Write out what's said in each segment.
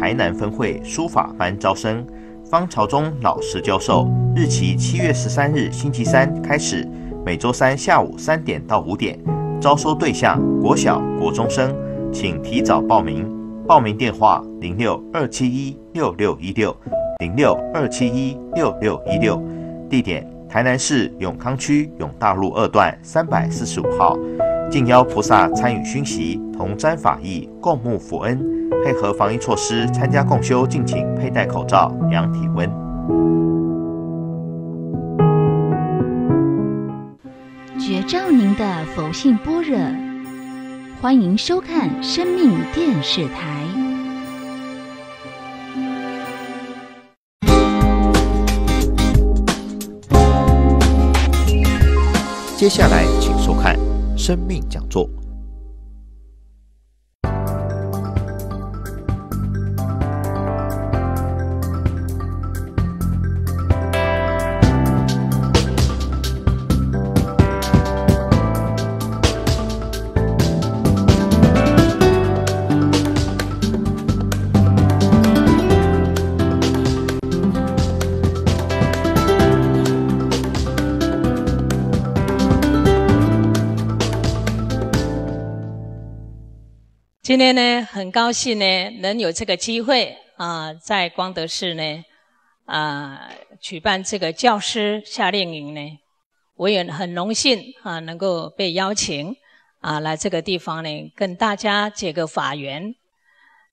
台南分会书法班招生，方朝中老师教授，日期七月十三日星期三开始，每周三下午三点到五点，招收对象国小国中生，请提早报名。报名电话零六二七一六六一六零六二七一六六一六，地点台南市永康区永大路二段三百四十五号。敬邀菩萨参与熏习，同沾法义，共沐佛恩。配合防疫措施，参加共修，敬请佩戴口罩、量体温。觉照您的佛性般若，欢迎收看生命电视台。接下来，请收看生命讲座。今天呢，很高兴呢，能有这个机会啊，在光德寺呢，啊，举办这个教师夏令营呢，我也很荣幸啊，能够被邀请啊，来这个地方呢，跟大家结个法缘。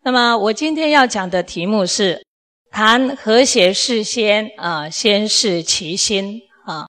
那么我今天要讲的题目是，谈和谐事先啊，先是其心啊。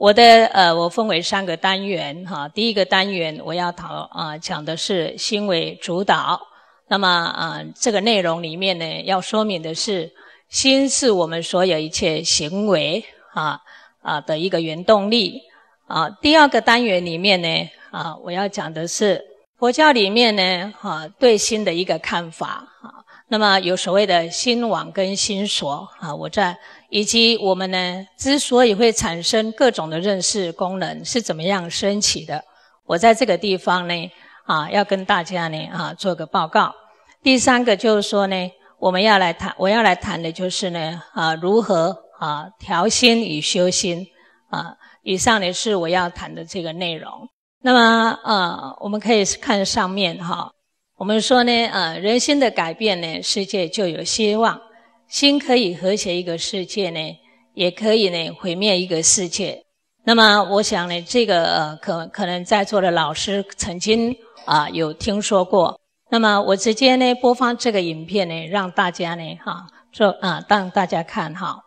我的呃，我分为三个单元哈。第一个单元我要讨啊讲的是心为主导。那么啊，这个内容里面呢，要说明的是，心是我们所有一切行为啊啊的一个原动力啊。第二个单元里面呢啊，我要讲的是佛教里面呢哈对心的一个看法啊。那么有所谓的心网跟心锁啊，我在。以及我们呢，之所以会产生各种的认识功能是怎么样升起的？我在这个地方呢，啊，要跟大家呢，啊，做个报告。第三个就是说呢，我们要来谈，我要来谈的就是呢，啊，如何啊调心与修心啊。以上呢是我要谈的这个内容。那么，呃，我们可以看上面哈，我们说呢，呃，人心的改变呢，世界就有希望。心可以和谐一个世界呢，也可以呢毁灭一个世界。那么我想呢，这个呃，可可能在座的老师曾经啊有听说过。那么我直接呢播放这个影片呢，让大家呢哈做啊让大家看哈。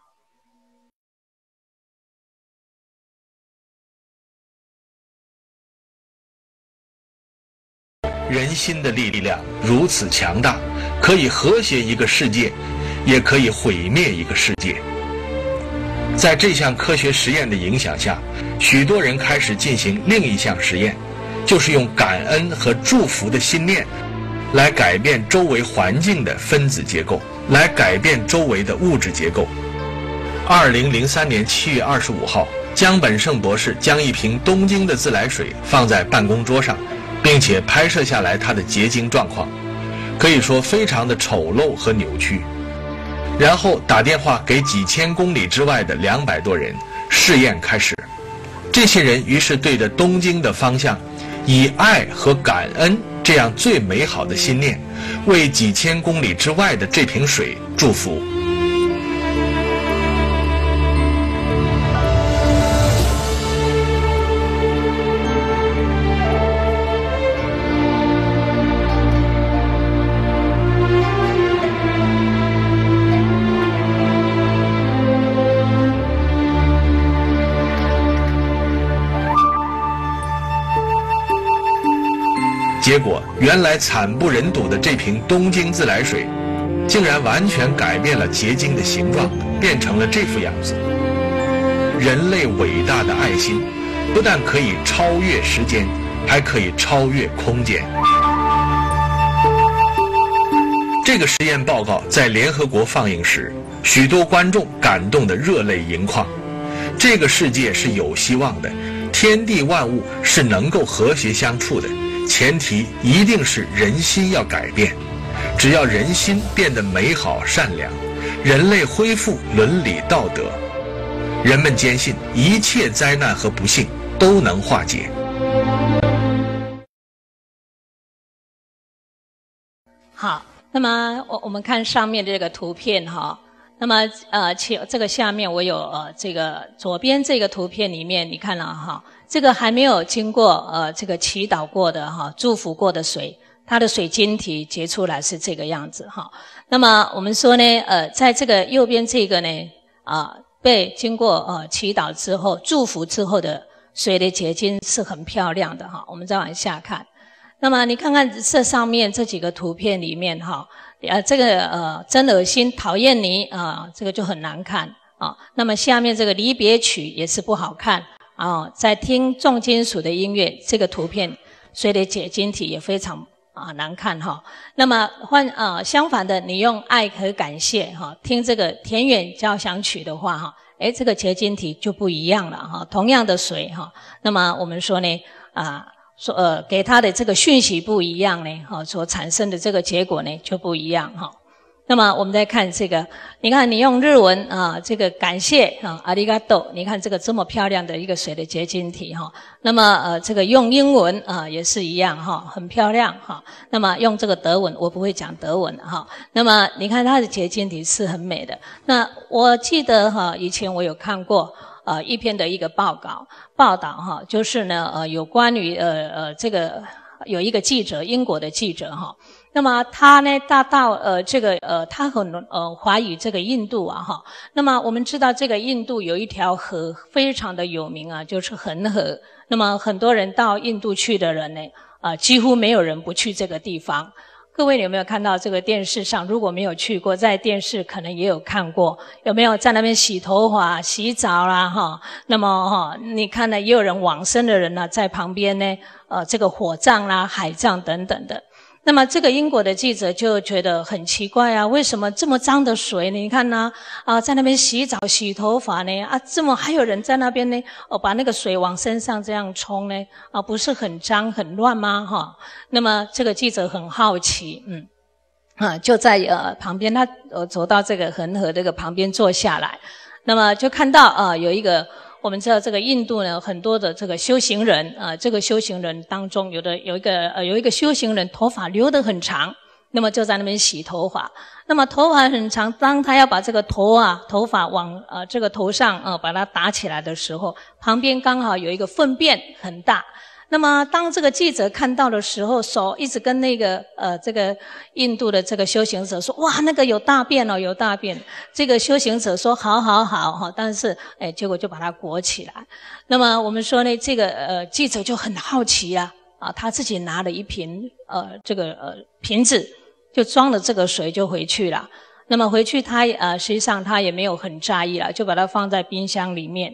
人心的力量如此强大，可以和谐一个世界。也可以毁灭一个世界。在这项科学实验的影响下，许多人开始进行另一项实验，就是用感恩和祝福的信念，来改变周围环境的分子结构，来改变周围的物质结构。二零零三年七月二十五号，江本胜博士将一瓶东京的自来水放在办公桌上，并且拍摄下来它的结晶状况，可以说非常的丑陋和扭曲。然后打电话给几千公里之外的两百多人，试验开始。这些人于是对着东京的方向，以爱和感恩这样最美好的心念，为几千公里之外的这瓶水祝福。结果，原来惨不忍睹的这瓶东京自来水，竟然完全改变了结晶的形状，变成了这副样子。人类伟大的爱心，不但可以超越时间，还可以超越空间。这个实验报告在联合国放映时，许多观众感动的热泪盈眶。这个世界是有希望的，天地万物是能够和谐相处的。前提一定是人心要改变，只要人心变得美好善良，人类恢复伦理道德，人们坚信一切灾难和不幸都能化解。好，那么我我们看上面这个图片哈。那么呃，其这个下面我有呃，这个左边这个图片里面你看了哈，这个还没有经过呃这个祈祷过的哈，祝福过的水，它的水晶体结出来是这个样子哈。那么我们说呢，呃，在这个右边这个呢，啊，被经过呃祈祷之后祝福之后的水的结晶是很漂亮的哈。我们再往下看。那么你看看这上面这几个图片里面哈，呃，这个呃真恶心，讨厌你啊，这个就很难看啊。那么下面这个离别曲也是不好看啊，在听重金属的音乐，这个图片水的结晶体也非常啊难看哈。那么换呃相反的，你用爱和感谢哈，听这个田园交响曲的话哈，哎，这个结晶体就不一样了哈。同样的水哈，那么我们说呢啊。所呃，给他的这个讯息不一样呢，哈，所产生的这个结果呢就不一样哈。那么我们再看这个，你看你用日文啊，这个感谢啊，阿里嘎多。你看这个这么漂亮的一个水的结晶体哈。那么呃，这个用英文啊也是一样哈，很漂亮哈。那么用这个德文，我不会讲德文哈。那么你看它的结晶体是很美的。那我记得哈，以前我有看过。呃一篇的一个报告报道哈，就是呢，呃，有关于呃呃这个有一个记者，英国的记者哈，那么他呢，大到呃这个呃他很呃怀疑这个印度啊哈，那么我们知道这个印度有一条河非常的有名啊，就是恒河，那么很多人到印度去的人呢，啊几乎没有人不去这个地方。各位有没有看到这个电视上？如果没有去过，在电视可能也有看过。有没有在那边洗头发、洗澡啦？哈，那么哈，你看到也有人往生的人呢，在旁边呢？呃，这个火葬啦、海葬等等的。那么这个英国的记者就觉得很奇怪啊，为什么这么脏的水呢？你看呢？啊，在那边洗澡、洗头发呢？啊，这么还有人在那边呢？哦，把那个水往身上这样冲呢？啊，不是很脏、很乱吗？哈？那么这个记者很好奇，嗯，啊，就在呃旁边，他呃走到这个恒河这个旁边坐下来，那么就看到啊，有一个。我们知道这个印度呢，很多的这个修行人啊，这个修行人当中，有的有一个呃，有一个修行人头发留得很长，那么就在那边洗头发，那么头发很长，当他要把这个头啊头发往呃这个头上啊把它打起来的时候，旁边刚好有一个粪便很大。那么，当这个记者看到的时候，手一直跟那个呃，这个印度的这个修行者说：“哇，那个有大便哦，有大便。”这个修行者说：“好，好，好，哈。”但是，哎，结果就把它裹起来。那么，我们说呢，这个呃记者就很好奇呀，啊，他自己拿了一瓶呃这个呃瓶子，就装了这个水就回去了。那么回去他呃，实际上他也没有很在意了，就把它放在冰箱里面。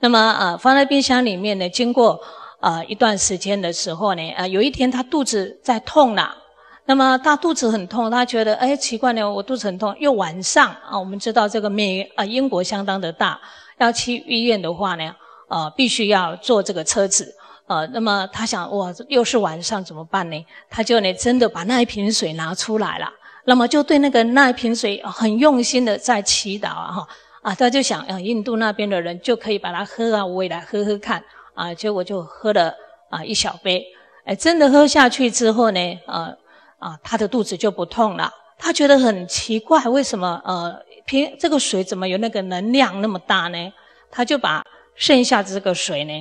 那么呃，放在冰箱里面呢，经过。啊，一段时间的时候呢，呃，有一天他肚子在痛了，那么大肚子很痛，他觉得哎奇怪呢，我肚子很痛，又晚上啊，我们知道这个面啊，英国相当的大，要去医院的话呢，呃，必须要坐这个车子，呃，那么他想哇，又是晚上怎么办呢？他就呢真的把那一瓶水拿出来了，那么就对那个那一瓶水很用心的在祈祷啊哈，啊，他就想啊，印度那边的人就可以把它喝啊，我也来喝喝看。啊，结果就喝了啊一小杯，哎，真的喝下去之后呢，呃，啊，他的肚子就不痛了。他觉得很奇怪，为什么呃，平这个水怎么有那个能量那么大呢？他就把剩下的这个水呢，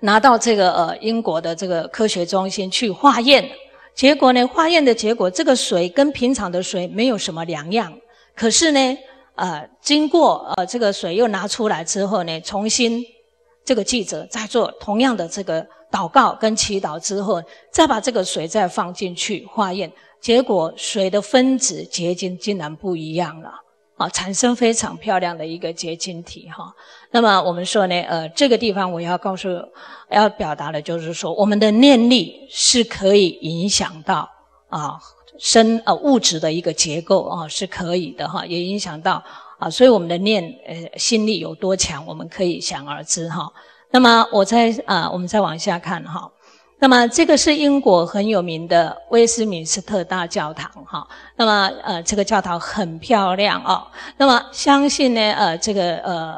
拿到这个呃英国的这个科学中心去化验。结果呢，化验的结果，这个水跟平常的水没有什么两样。可是呢，呃，经过呃这个水又拿出来之后呢，重新。这个记者在做同样的这个祷告跟祈祷之后，再把这个水再放进去化验，结果水的分子结晶竟然不一样了啊，产生非常漂亮的一个结晶体哈。那么我们说呢，呃，这个地方我要告诉、要表达的就是说，我们的念力是可以影响到啊，生呃物质的一个结构啊，是可以的哈，也影响到。啊，所以我们的念，呃，心力有多强，我们可以想而知哈。那么，我再啊，我们再往下看哈。那么，这个是英国很有名的威斯敏斯特大教堂哈。那么，呃，这个教堂很漂亮哦。那么，相信呢，呃，这个呃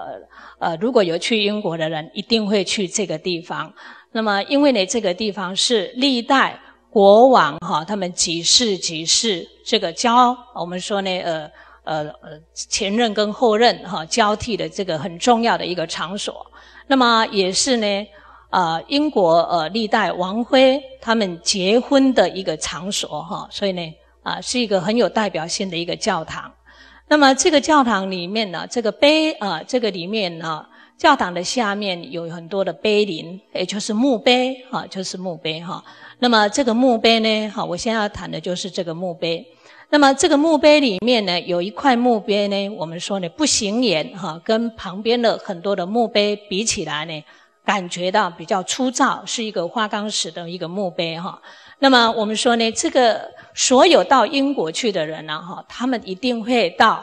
呃，如果有去英国的人，一定会去这个地方。那么，因为呢，这个地方是历代国王哈，他们几世几世这个教我们说呢，呃。呃呃，前任跟后任哈交替的这个很重要的一个场所，那么也是呢啊，英国呃历代王妃他们结婚的一个场所哈，所以呢啊是一个很有代表性的一个教堂。那么这个教堂里面呢，这个碑啊，这个里面呢，教堂的下面有很多的碑林，也就是墓碑哈，就是墓碑哈。那么这个墓碑呢，哈，我现在要谈的就是这个墓碑。那么这个墓碑里面呢，有一块墓碑呢，我们说呢，不行眼哈，跟旁边的很多的墓碑比起来呢，感觉到比较粗糙，是一个花岗石的一个墓碑哈。那么我们说呢，这个所有到英国去的人呢，哈，他们一定会到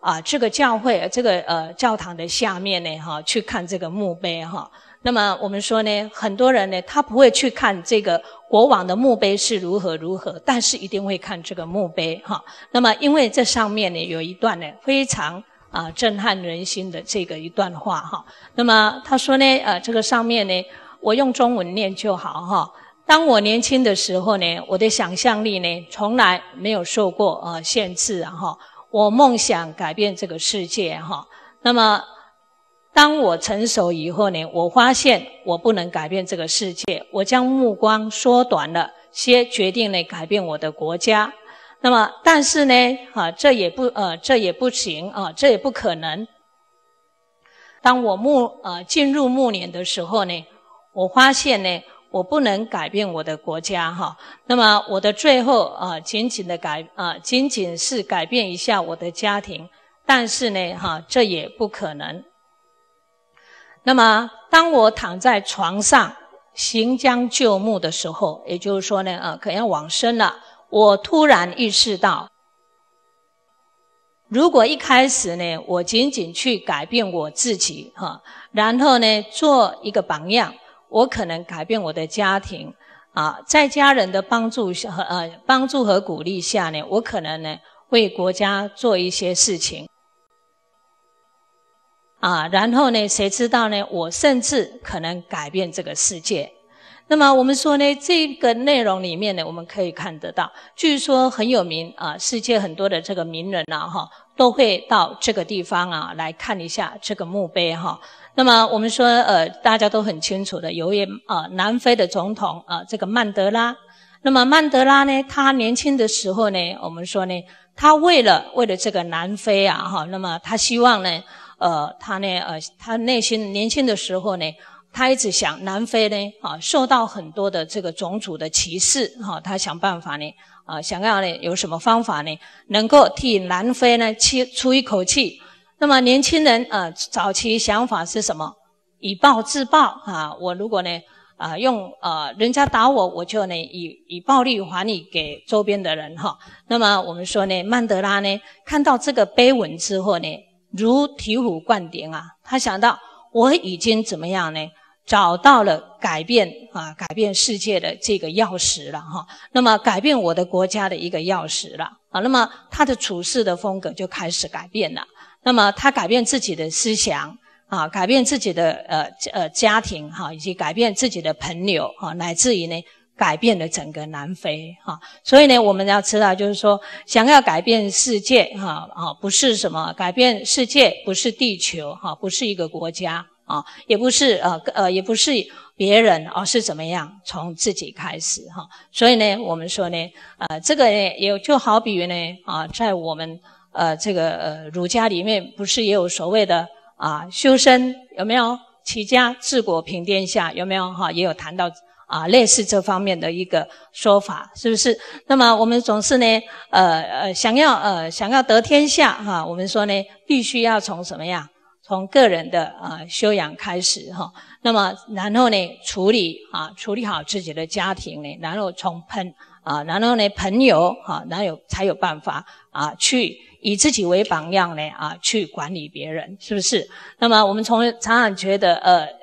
啊这个教会这个呃教堂的下面呢，哈，去看这个墓碑哈。那么我们说呢，很多人呢，他不会去看这个。国王的墓碑是如何如何，但是一定会看这个墓碑哈。那么，因为这上面呢有一段呢非常啊震撼人心的这个一段话哈。那么他说呢，呃，这个上面呢，我用中文念就好哈。当我年轻的时候呢，我的想象力呢从来没有受过呃限制哈。我梦想改变这个世界哈。那么。当我成熟以后呢，我发现我不能改变这个世界，我将目光缩短了，先决定呢改变我的国家。那么，但是呢，哈，这也不，呃，这也不行啊，这也不可能。当我暮，呃，进入暮年的时候呢，我发现呢，我不能改变我的国家，哈。那么，我的最后啊，仅仅的改，啊，仅仅是改变一下我的家庭。但是呢，哈，这也不可能。那么，当我躺在床上行将就木的时候，也就是说呢，呃，可能往生了，我突然意识到，如果一开始呢，我仅仅去改变我自己，哈，然后呢，做一个榜样，我可能改变我的家庭，啊，在家人的帮助下，呃，帮助和鼓励下呢，我可能呢，为国家做一些事情。啊，然后呢？谁知道呢？我甚至可能改变这个世界。那么我们说呢，这个内容里面呢，我们可以看得到，据说很有名啊，世界很多的这个名人呐，哈，都会到这个地方啊来看一下这个墓碑哈。那么我们说，呃，大家都很清楚的，由于啊，南非的总统啊，这个曼德拉。那么曼德拉呢，他年轻的时候呢，我们说呢，他为了为了这个南非啊，哈，那么他希望呢。呃，他呢，呃，他内心年轻的时候呢，他一直想南非呢，啊，受到很多的这个种族的歧视，哈，他想办法呢，啊，想要呢有什么方法呢，能够替南非呢出出一口气。那么年轻人啊，早期想法是什么？以暴制暴啊，我如果呢，啊，用呃，人家打我，我就呢以以暴力还你给周边的人，哈。那么我们说呢，曼德拉呢，看到这个碑文之后呢。如醍醐灌顶啊！他想到我已经怎么样呢？找到了改变啊，改变世界的这个钥匙了哈。那么改变我的国家的一个钥匙了啊。那么他的处事的风格就开始改变了。那么他改变自己的思想啊，改变自己的呃呃家庭哈，以及改变自己的朋友哈，乃至于呢。改变了整个南非哈，所以呢，我们要知道，就是说，想要改变世界哈啊，不是什么改变世界，不是地球哈，不是一个国家啊，也不是呃呃，也不是别人而是怎么样？从自己开始哈。所以呢，我们说呢，呃，这个呢，也就好比呢啊，在我们呃这个呃儒家里面，不是也有所谓的啊修身有没有？齐家治国平天下有没有哈？也有谈到。啊，类似这方面的一个说法，是不是？那么我们总是呢，呃呃，想要呃想要得天下哈，我们说呢，必须要从什么呀？从个人的啊修养开始哈。那么然后呢，处理啊处理好自己的家庭呢，然后从朋啊，然后呢朋友哈，哪有才有办法啊？去以自己为榜样呢啊，去管理别人，是不是？那么我们从常常觉得呃。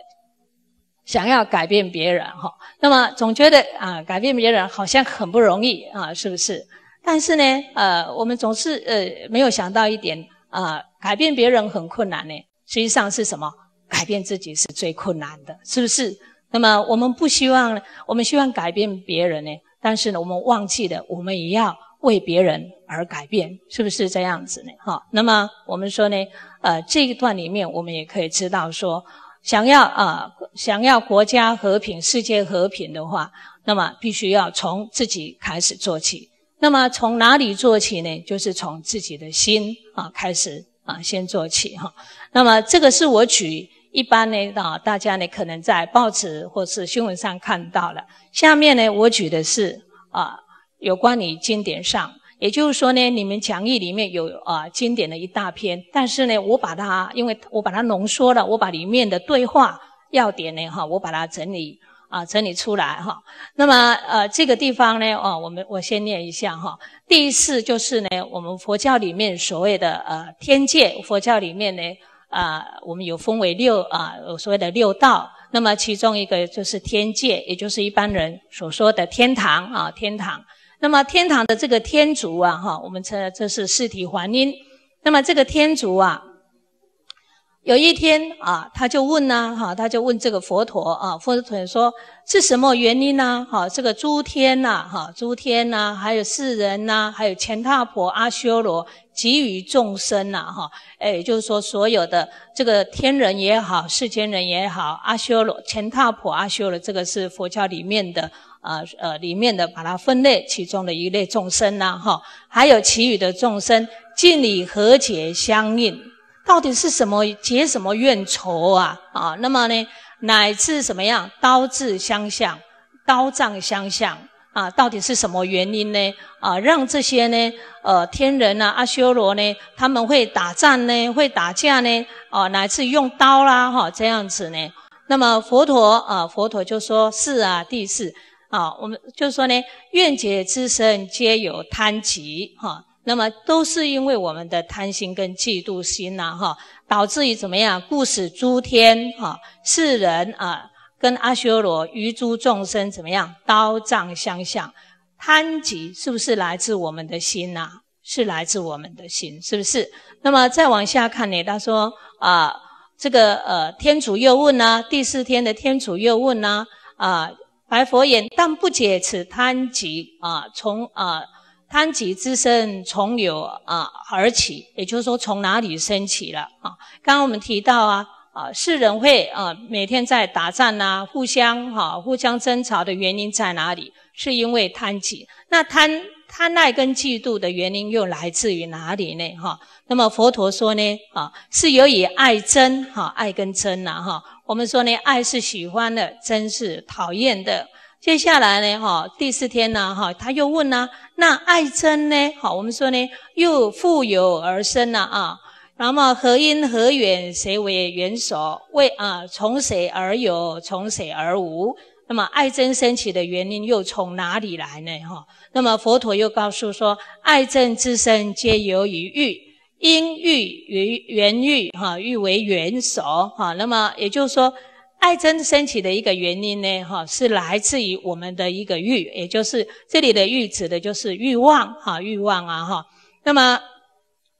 想要改变别人哈，那么总觉得啊，改变别人好像很不容易啊，是不是？但是呢，呃，我们总是呃没有想到一点啊，改变别人很困难呢。实际上是什么？改变自己是最困难的，是不是？那么我们不希望，我们希望改变别人呢，但是呢，我们忘记了，我们也要为别人而改变，是不是这样子呢？哈，那么我们说呢，呃，这一段里面我们也可以知道说。想要啊，想要国家和平、世界和平的话，那么必须要从自己开始做起。那么从哪里做起呢？就是从自己的心啊开始啊，先做起哈。那么这个是我举一般呢啊，大家呢可能在报纸或是新闻上看到了。下面呢我举的是啊，有关于经典上。也就是说呢，你们讲义里面有啊经典的一大片，但是呢，我把它，因为我把它浓缩了，我把里面的对话要点呢，哈，我把它整理啊整理出来哈。那么呃这个地方呢，哦，我们我先念一下哈。第一次就是呢，我们佛教里面所谓的呃天界，佛教里面呢啊我们有分为六啊所谓的六道，那么其中一个就是天界，也就是一般人所说的天堂啊天堂。那么天堂的这个天竺啊，哈，我们称这是四体还音。那么这个天竺啊，有一天啊，他就问呢，哈，他就问这个佛陀啊，佛陀说是什么原因呢？哈，这个诸天呐，哈，诸天呐，还有世人呐，还有前闼婆、阿修罗，给予众生呐，哈，哎，就是说所有的这个天人也好，世间人也好，阿修罗、前闼婆、阿修罗，这个是佛教里面的。呃呃，里面的把它分类，其中的一类众生呢，哈，还有其余的众生，尽理和解相应，到底是什么结什么怨仇啊？啊，那么呢，乃至什么样刀字相向，刀杖相向啊？到底是什么原因呢？啊，让这些呢，呃，天人啊，阿修罗呢，他们会打仗呢，会打架呢，啊，乃至用刀啦，哈，这样子呢？那么佛陀啊，佛陀就说：是啊，地是。啊，我们就是说呢，怨解之身皆有贪嫉哈，那么都是因为我们的贪心跟嫉妒心呐哈，导致于怎么样，故使诸天啊、世人啊、跟阿修罗、余诸众生怎么样，刀杖相向，贪嫉是不是来自我们的心呐？是来自我们的心，是不是？那么再往下看呢？他说啊，这个呃，天主又问呐，第四天的天主又问呐啊。白佛言：但不解此贪集啊，从啊贪集之生从有啊而起，也就是说从哪里升起了啊？刚刚我们提到啊啊，世人会啊每天在打仗呐，互相哈互相争吵的原因在哪里？是因为贪集。那贪贪爱跟嫉妒的原因又来自于哪里呢？哈，那么佛陀说呢啊，是由于爱憎哈，爱跟憎呐哈。我们说呢，爱是喜欢的，真是讨厌的。接下来呢，哈，第四天呢，哈，他又问呢，那爱憎呢，哈，我们说呢，又复有而生了啊。那么何因何缘，谁为缘所为啊？从谁而有，从谁而无？那么爱憎升起的原因又从哪里来呢？哈，那么佛陀又告诉说，爱憎之身皆由于欲。因欲于缘欲，哈，欲为缘首，哈，那么也就是说，爱憎升起的一个原因呢，哈，是来自于我们的一个欲，也就是这里的欲指的就是欲望，哈，欲望啊，哈，那么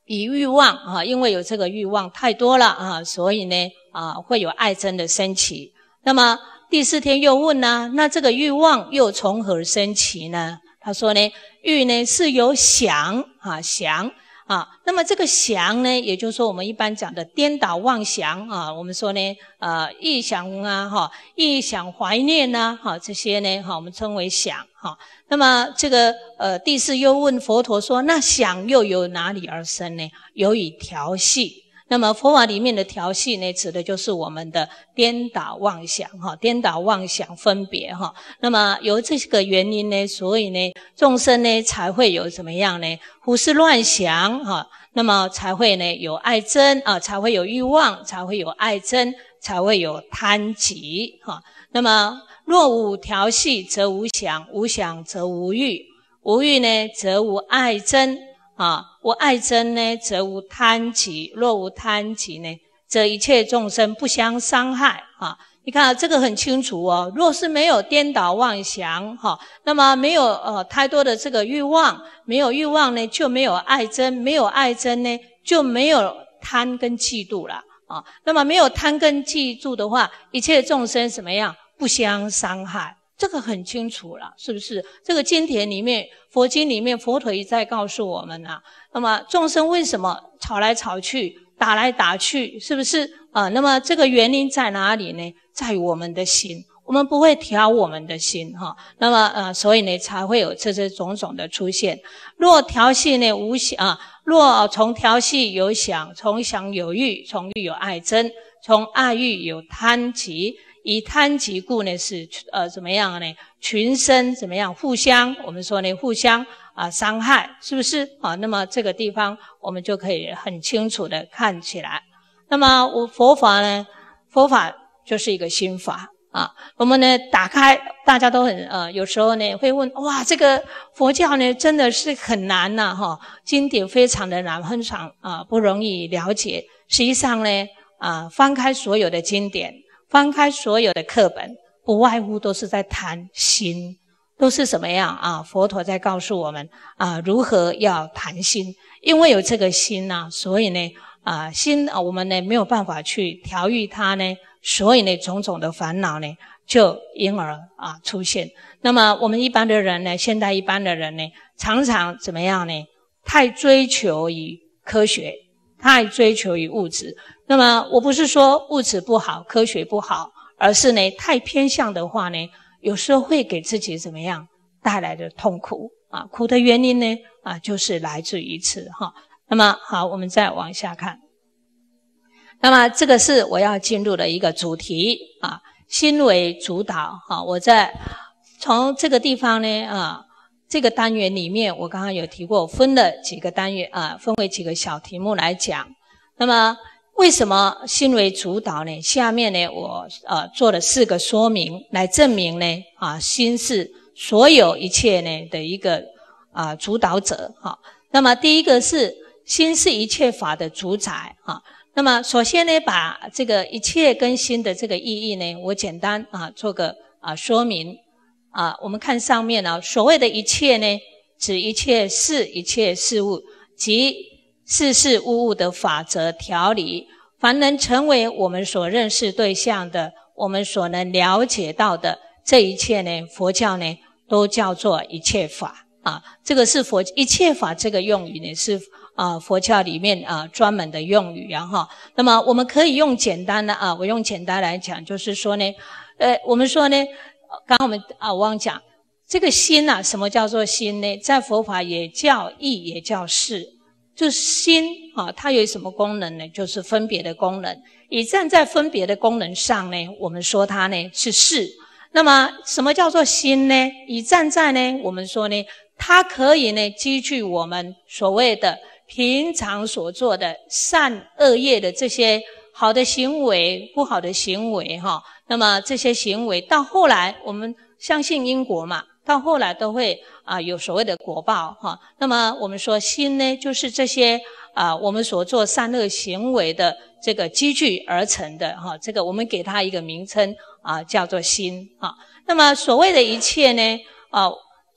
以欲望，哈，因为有这个欲望太多了，啊，所以呢，啊，会有爱憎的升起。那么第四天又问呢，那这个欲望又从何升起呢？他说呢，欲呢是由想，啊想。啊，那么这个想呢，也就是说我们一般讲的颠倒妄想啊，我们说呢，呃，臆想啊，哈，臆想怀念啊，哈，这些呢，哈，我们称为想。哈，那么这个呃，第四又问佛陀说，那想又由哪里而生呢？由于调戏。那么佛法里面的调戏呢，指的就是我们的颠倒妄想，哈，颠倒妄想分别，哈。那么由这个原因呢，所以呢，众生呢才会有怎么样呢？胡思乱想，哈。那么才会呢有爱憎啊，才会有欲望，才会有爱憎，才会有贪急，哈。那么若无调戏，则无想，无想则无欲，无欲呢则无爱憎。啊，无爱憎呢，则无贪嫉；若无贪嫉呢，则一切众生不相伤害。啊，你看这个很清楚哦。若是没有颠倒妄想，哈，那么没有呃太多的这个欲望，没有欲望呢就没有爱憎，没有爱憎呢就没有贪跟嫉妒了。啊，那么没有贪跟嫉妒的话，一切众生怎么样？不相伤害。这个很清楚了，是不是？这个经典里面，佛经里面，佛陀一在告诉我们啊。那么众生为什么吵来吵去，打来打去，是不是？啊，那么这个原因在哪里呢？在我们的心，我们不会调我们的心，哈。那么，呃，所以呢，才会有这些种种的出现。若调戏呢无想，若从调戏有想，从想有欲，从欲有爱憎，从爱欲有贪起。以贪执故呢，是呃怎么样呢？群生怎么样互相？我们说呢，互相啊伤害，是不是啊？那么这个地方我们就可以很清楚的看起来。那么我佛法呢，佛法就是一个心法啊。我们呢打开，大家都很呃，有时候呢会问：哇，这个佛教呢真的是很难呐哈？经典非常的难，非常啊不容易了解。实际上呢啊，翻开所有的经典。翻开所有的课本，不外乎都是在谈心，都是什么样啊？佛陀在告诉我们啊，如何要谈心，因为有这个心呐，所以呢啊，心啊，我们呢没有办法去调愈它呢，所以呢种种的烦恼呢就因而啊出现。那么我们一般的人呢，现代一般的人呢，常常怎么样呢？太追求于科学，太追求于物质。那么我不是说物质不好，科学不好，而是呢太偏向的话呢，有时候会给自己怎么样带来的痛苦啊？苦的原因呢啊，就是来自于此哈。那么好，我们再往下看。那么这个是我要进入的一个主题啊，心为主导哈。我在从这个地方呢啊，这个单元里面，我刚刚有提过，分了几个单元啊，分为几个小题目来讲。那么。为什么心为主导呢？下面呢，我呃做了四个说明来证明呢啊，心是所有一切呢的一个啊主导者。啊。那么第一个是心是一切法的主宰啊。那么首先呢，把这个一切跟心的这个意义呢，我简单啊做个啊说明啊。我们看上面啊，所谓的一切呢，指一切事、一切事物及。事事物物的法则条理，凡能成为我们所认识对象的，我们所能了解到的这一切呢？佛教呢，都叫做一切法啊。这个是佛一切法这个用语呢，是啊，佛教里面啊专门的用语，然后，那么我们可以用简单的啊，我用简单来讲，就是说呢，呃，我们说呢，刚刚我们啊，我忘讲这个心啊，什么叫做心呢？在佛法也叫意，也叫事就是心啊，它有什么功能呢？就是分别的功能。以站在分别的功能上呢，我们说它呢是事。那么，什么叫做心呢？以站在呢，我们说呢，它可以呢积聚我们所谓的平常所做的善恶业的这些好的行为、不好的行为哈。那么这些行为到后来，我们相信因果嘛。到后来都会啊有所谓的果报哈。那么我们说心呢，就是这些啊我们所做善恶行为的这个积聚而成的哈。这个我们给它一个名称啊，叫做心哈。那么所谓的一切呢啊，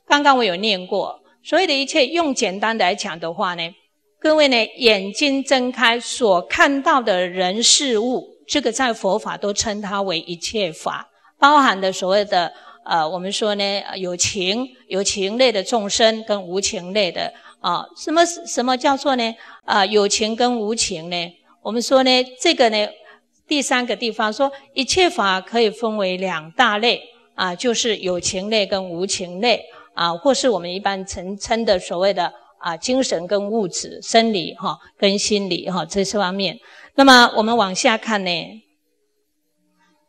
刚刚我有念过，所谓的一切用简单的来讲的话呢，各位呢眼睛睁开所看到的人事物，这个在佛法都称它为一切法，包含的所谓的。呃，我们说呢，有情有情类的众生跟无情类的啊，什么什么叫做呢？啊，有情跟无情呢？我们说呢，这个呢，第三个地方说，一切法可以分为两大类啊，就是有情类跟无情类啊，或是我们一般称称的所谓的啊，精神跟物质、生理哈跟心理哈这些方面。那么我们往下看呢，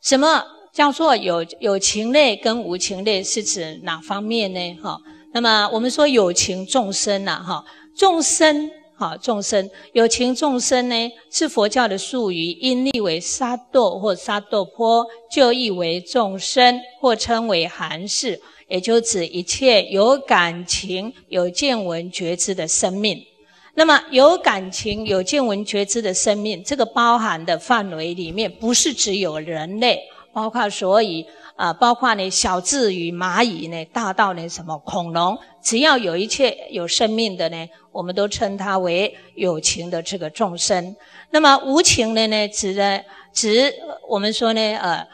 什么？叫做有有情类跟无情类是指哪方面呢？哈，那么我们说有情众生呐，哈，众生，哈，众生，有情众生呢是佛教的术语，音译为沙埵或沙埵坡，就意为众生，或称为寒士，也就指一切有感情、有见闻觉知的生命。那么有感情、有见闻觉知的生命，这个包含的范围里面，不是只有人类。包括，所以啊，包括呢，小智与蚂蚁呢，大到呢什么恐龙，只要有一切有生命的呢，我们都称它为有情的这个众生。那么无情的呢，指的指我们说呢，呃，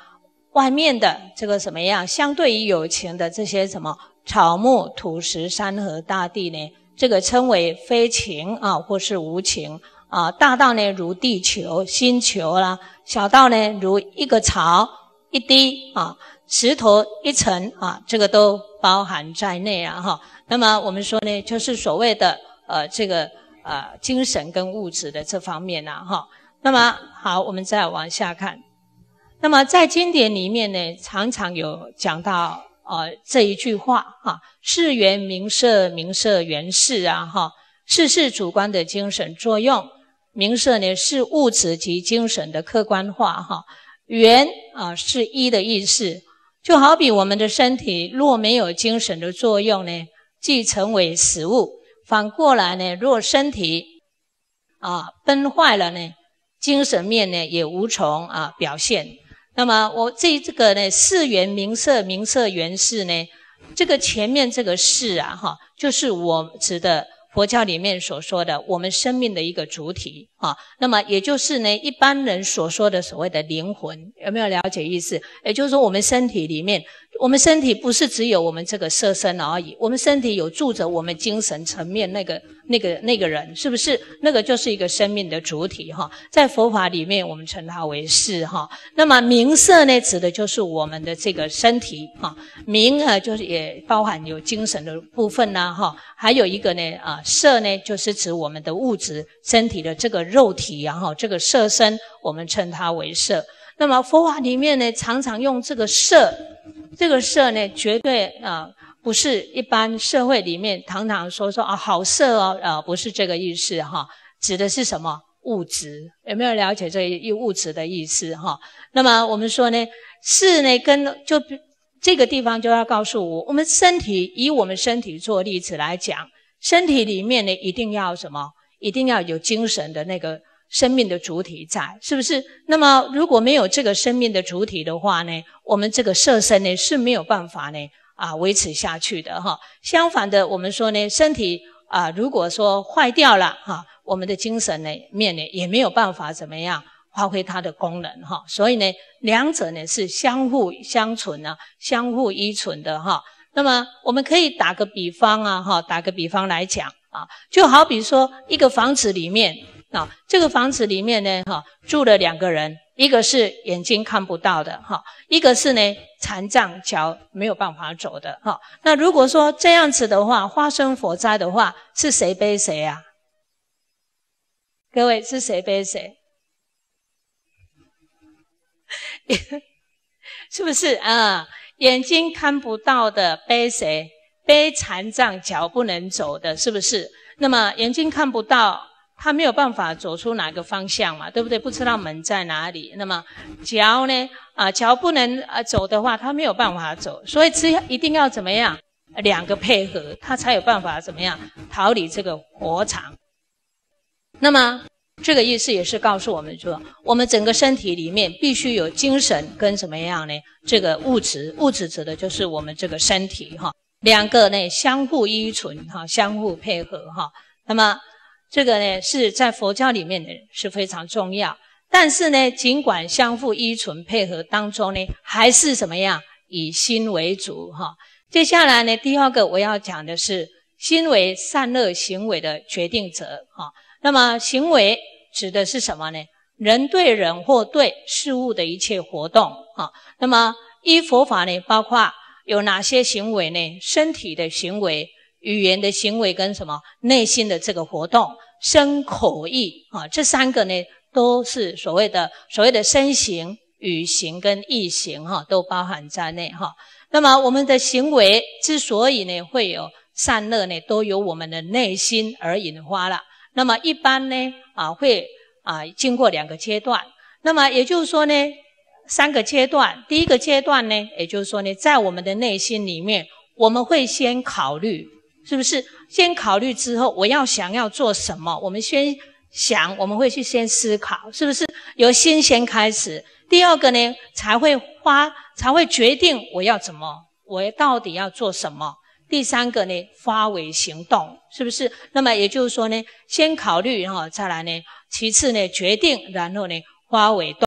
外面的这个什么样，相对于有情的这些什么草木土石山河大地呢，这个称为非情啊，或是无情啊，大到呢如地球星球啦，小到呢如一个草。一滴啊，石头一层啊，这个都包含在内啊哈。那么我们说呢，就是所谓的呃这个呃精神跟物质的这方面呐哈。那么好，我们再往下看。那么在经典里面呢，常常有讲到呃这一句话哈：世缘名色，名色缘世啊哈。世是主观的精神作用，名色呢是物质及精神的客观化哈。缘啊是一的意思，就好比我们的身体若没有精神的作用呢，即成为食物；反过来呢，若身体啊崩坏了呢，精神面呢也无从啊表现。那么我这这个呢，四缘名色，名色缘是呢，这个前面这个“是”啊，哈，就是我指的佛教里面所说的我们生命的一个主体。啊，那么也就是呢，一般人所说的所谓的灵魂，有没有了解意思？也就是说，我们身体里面，我们身体不是只有我们这个色身而已，我们身体有住着我们精神层面那个那个那个人，是不是？那个就是一个生命的主体哈，在佛法里面我们称它为“是哈。那么“名色”呢，指的就是我们的这个身体哈，“名”啊，就是也包含有精神的部分呢哈，还有一个呢，啊，“色”呢，就是指我们的物质身体的这个。肉体，然后这个色身，我们称它为色。那么佛法里面呢，常常用这个色，这个色呢，绝对啊不是一般社会里面常常说说啊好色哦，呃不是这个意思哈，指的是什么物质？有没有了解这一物质的意思哈？那么我们说呢，是呢跟就这个地方就要告诉我，我们身体以我们身体做例子来讲，身体里面呢一定要什么？一定要有精神的那个生命的主体在，是不是？那么如果没有这个生命的主体的话呢，我们这个色身呢是没有办法呢啊维持下去的哈。相反的，我们说呢，身体啊如果说坏掉了哈，我们的精神呢面呢也没有办法怎么样发挥它的功能哈。所以呢，两者呢是相互相存啊，相互依存的哈。那么我们可以打个比方啊哈，打个比方来讲。啊，就好比说一个房子里面啊，这个房子里面呢，哈，住了两个人，一个是眼睛看不到的哈，一个是呢残障脚没有办法走的哈。那如果说这样子的话，发生火灾的话，是谁背谁啊？各位是谁背谁？是不是啊？眼睛看不到的背谁？背残障，脚不能走的，是不是？那么眼睛看不到，他没有办法走出哪个方向嘛？对不对？不知道门在哪里。那么脚呢？啊，脚不能啊走的话，他没有办法走。所以，只要一定要怎么样，两个配合，他才有办法怎么样逃离这个火场。那么这个意思也是告诉我们说，我们整个身体里面必须有精神跟怎么样呢？这个物质，物质指的就是我们这个身体哈。两个呢相互依存哈，相互配合哈。那么这个呢是在佛教里面呢是非常重要。但是呢，尽管相互依存配合当中呢，还是怎么样以心为主哈。接下来呢，第二个我要讲的是心为善恶行为的决定者哈。那么行为指的是什么呢？人对人或对事物的一切活动啊。那么依佛法呢，包括。有哪些行为呢？身体的行为、语言的行为跟什么内心的这个活动，身口意啊，这三个呢都是所谓的所谓的身形、语行跟意行哈，都包含在内哈。那么我们的行为之所以呢会有散乱呢，都由我们的内心而引发了。那么一般呢啊会啊经过两个阶段。那么也就是说呢。三个阶段，第一个阶段呢，也就是说呢，在我们的内心里面，我们会先考虑，是不是？先考虑之后，我要想要做什么，我们先想，我们会去先思考，是不是？由心先开始。第二个呢，才会发，才会决定我要怎么，我到底要做什么。第三个呢，发为行动，是不是？那么也就是说呢，先考虑，然后再来呢，其次呢，决定，然后呢，发为动。